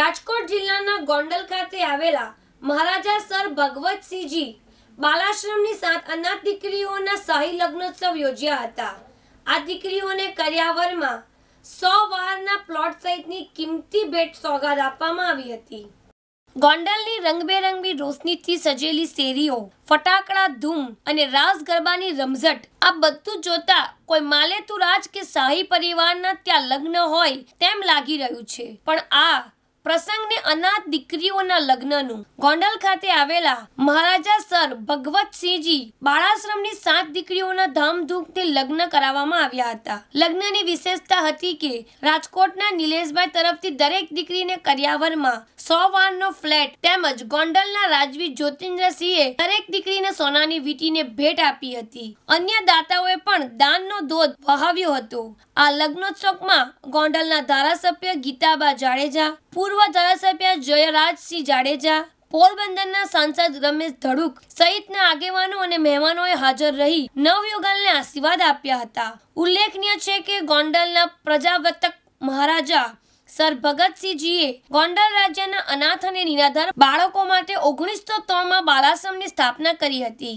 રાજકોટ જિલ્લાના ગોંડલ ખાતે આવેલા મહારાજા સર ભગવતસિંહજી બાલાશ્રમની સાત અનાથ દીકરીઓના શાહી લગ્નોત્સવ યોજ્યા હતા આ દીકરીઓને કર્યાવરમાં સો વારના પ્લોટ સહિતની કિંમતી ભેટ સોગાદ આપવામાં આવી હતી ગોંડલની રંગબેરંગી રોશનીથી સજેલી શેરીઓ ફટાકડા ધૂમ અને રાસ ગરબાની રમઝટ આ બધું જોતા કોઈ માલેતુ રાજ કે શાહી પરિવારના ત્યાં લગ્ન હોય તેમ લાગી રહ્યું છે પણ આ પ્રસંગને અનાથ દીકરીઓના લગ્નનું ગોંડલ ખાતે આવેલા મહારાજા સર ભગવતસિંહજી બાળાશ્રમની સાત દીકરીઓના ધામધૂમથી લગ્ન કરાવવામાં આવ્યા હતા લગ્નની વિશેષતા હતી કે રાજકોટના નિલેશભાઈ તરફથી દરેક દીકરીને કર્યાવરમાં સો વારનો ફ્લેટ તેમજ ગોંડલના રાજવી જ્યોતિન્દ્રસિંહે દરેક દીકરીને સોનાની વીટીને ભેટ આપી હતી અન્ય દાતાઓએ પણ દાનનો ધોધ વહાવ્યો હતો આ લગ્નોત્સવમાં ગોંડલના ધારાસભ્ય ગીતાબા જાડેજા પૂર્વ ધારાસભ્ય જયરાજસિંહ જાડેજા પોરબંદરના સાંસદ રમેશ ધડુક સહિતના આગેવાનો અને મહેમાનોએ હાજર રહી નવયુગલને આશીર્વાદ આપ્યા હતા ઉલ્લેખનીય છે કે ગોંડલના પ્રજાવતક મહારાજા સર ભગતસિંહજીએ ગોંડલ રાજ્યના અનાથ અને નિરાધાર બાળકો માટે ઓગણીસો ત્રણમાં બાલાશ્રમની સ્થાપના કરી હતી